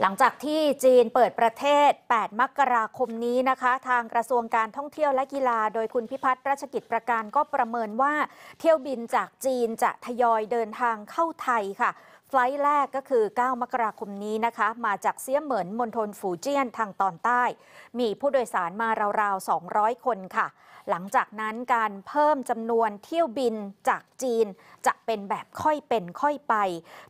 หลังจากที่จีนเปิดประเทศ 8 มกราคมนี้นะคะ ทางกระทรวงการท่องเที่ยวและกีฬา โดยคุณพิพัฒน์ราชกิจประการก็ประเมินว่าเที่ยวบินจากจีนจะทยอยเดินทางเข้าไทยค่ะไฟล์แรกก็คือ 9 มกราคมนี้นะคะ มาจากเซียเหมินมณฑลฝูเจี้ยนทางตอนใต้ มีผู้โดยสารมาราวๆ 200 คนค่ะ หลังจากนั้นการเพิ่มจำนวนเที่ยวบินจากจีนจะเป็นแบบค่อยเป็นค่อยไป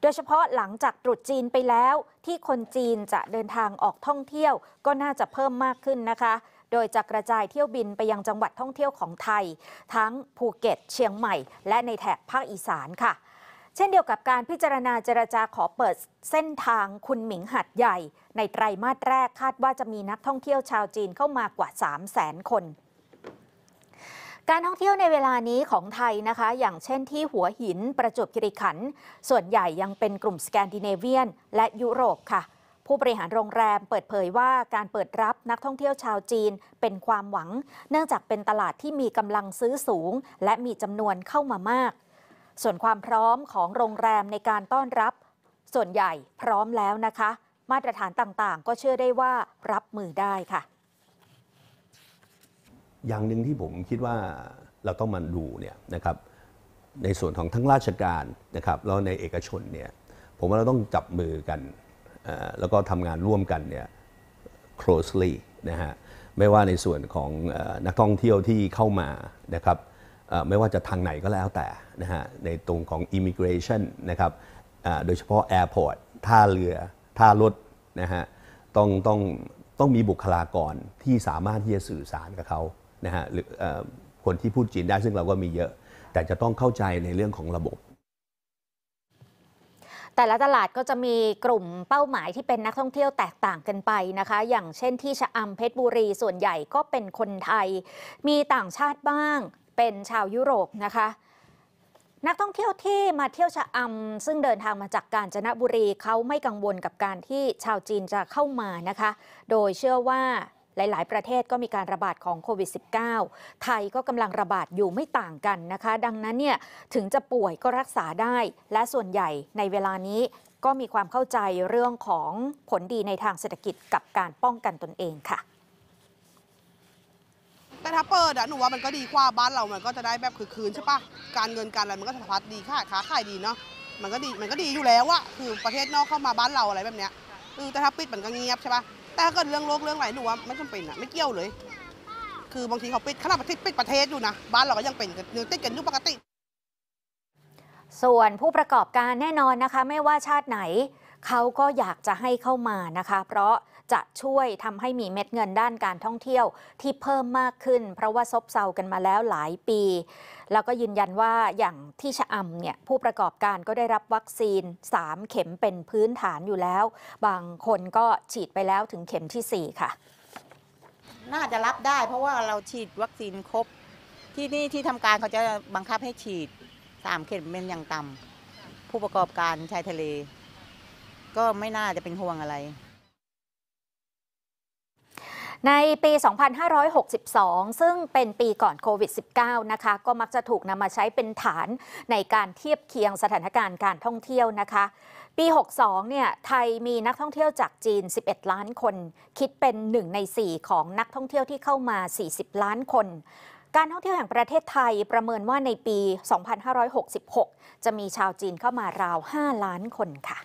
โดยเฉพาะหลังจากตรุษจีนไปแล้ว ที่คนจีนจะเดินทางออกท่องเที่ยวก็น่าจะเพิ่มมากขึ้นนะคะ โดยจะกระจายเที่ยวบินไปยังจังหวัดท่องเที่ยวของไทย ทั้งภูเก็ตเชียงใหม่ และในแถบภาคอีสานค่ะเช่นเดียวกับการพิจารณาเจรจาขอเปิดเส้นทางคุณหมิงหัดใหญ่ ในไตรมาสแรกคาดว่าจะมีนักท่องเที่ยวชาวจีนเข้ามากว่า 3 0 0แสนคน การท่องเที่ยวในเวลานี้ของไทยนะคะ อย่างเช่นที่หัวหินประจวบคีรีขันธ์ส่วนใหญ่ยังเป็นกลุ่มสแกนดิเนเวียน และยุโรปค่ะ ผู้บริหารโรงแรมเปิดเผยว่าการเปิดรับนักท่องเที่ยวชาวจีนเป็นความหวัง เนื่องจากเป็นตลาดที่มีกำลังซื้อสูง และมีจำนวนเข้ามามากส่วนความพร้อมของโรงแรมในการต้อนรับส่วนใหญ่พร้อมแล้วนะคะ มาตรฐานต่าง ๆ ก็เชื่อได้ว่ารับมือได้ค่ะ อย่างหนึ่งที่ผมคิดว่าเราต้องมาดูเนี่ยนะครับ ในส่วนของทั้งราชการนะครับ แล้วในเอกชนเนี่ย ผมว่าเราต้องจับมือกันแล้วก็ทำงานร่วมกันเนี่ย closely นะฮะไม่ว่าในส่วนของนักท่องเที่ยวที่เข้ามานะครับไม่ว่าจะทางไหนก็แล้วแต่นะฮะในตรงของ immigration นะครับโดยเฉพาะ airport ท่าเรือท่ารถนะฮะต้องต้องต้องมีบุคลากรที่สามารถที่จะสื่อสารกับเขานะฮะหรือคนที่พูดจีนได้ซึ่งเราก็มีเยอะแต่จะต้องเข้าใจในเรื่องของระบบ แต่ละตลาดก็จะมีกลุ่มเป้าหมายที่เป็นนักท่องเที่ยวแตกต่างกันไปนะคะ อย่างเช่นที่ชะอำเพชรบุรี ส่วนใหญ่ก็เป็นคนไทย มีต่างชาติบ้างเป็นชาวยุโรปนะคะ นักท่องเที่ยวที่มาเที่ยวชะอำ ซึ่งเดินทางมาจากกาญจนบุรีเขาไม่กังวลกับการที่ชาวจีนจะเข้ามานะคะ โดยเชื่อว่าหลายๆประเทศก็มีการระบาดของโควิด -19 ไทยก็กำลังระบาดอยู่ไม่ต่างกันนะคะ ดังนั้นเนี่ยถึงจะป่วยก็รักษาได้ และส่วนใหญ่ในเวลานี้ก็มีความเข้าใจเรื่องของผลดีในทางเศรษฐกิจกับการป้องกันตนเองค่ะแต่ถ้าเปิดอะหนูว่ามันก็ดีกว่าบ้านเรามันก็จะได้แบบคือคืนใช่ปะการเงินการอะไรมันก็สะพัดดี ค่ะค้าขายดีเนาะมันก็ดี มันก็ดีอยู่แล้วอะคือประเทศนอกเข้ามาบ้านเราอะไรแบบเนี้ยเือแต่ถ้าปิดมันก็เงียบใช่ปะแต่ถ้าเกิดเรื่องโลกเรื่องอะไรหนูว่าไม่จำเป็นอะไม่เกี่ยวเลย คือบางทีเขาปิดขนาดประเทศปิดประเทศอยู่นะบ้านเราก็ยังเป็นกังติดกันอยู่ปกติ ส่วนผู้ประกอบการแน่นอนนะคะไม่ว่าชาติไหนเขาก็อยากจะให้เข้ามานะคะ เพราะจะช่วยทำให้มีเม็ดเงินด้านการท่องเที่ยวที่เพิ่มมากขึ้น เพราะว่าซบเซากันมาแล้วหลายปี แล้วก็ยืนยันว่าอย่างที่ชะอำเนี่ยผู้ประกอบการก็ได้รับวัคซีน3เข็มเป็นพื้นฐานอยู่แล้ว บางคนก็ฉีดไปแล้วถึงเข็มที่4ค่ะ น่าจะรับได้เพราะว่าเราฉีดวัคซีนครบ ที่นี่ที่ทำการเขาจะบังคับให้ฉีด3เข็มเป็นอย่างต่ำผู้ประกอบการชายทะเลก็ไม่น่าจะเป็นห่วงอะไร ในปี 2562 ซึ่งเป็นปีก่อนโควิด -19 นะคะ ก็มักจะถูกนำมาใช้เป็นฐานในการเทียบเคียงสถานการณ์การท่องเที่ยวนะคะ ปี 62 เนี่ย ไทยมีนักท่องเที่ยวจากจีน 11 ล้านคน คิดเป็น 1 ใน 4 ของนักท่องเที่ยวที่เข้ามา 40 ล้านคน การท่องเที่ยวแห่งประเทศไทยประเมินว่าในปี 2566 จะมีชาวจีนเข้ามาราว 5 ล้านคนค่ะ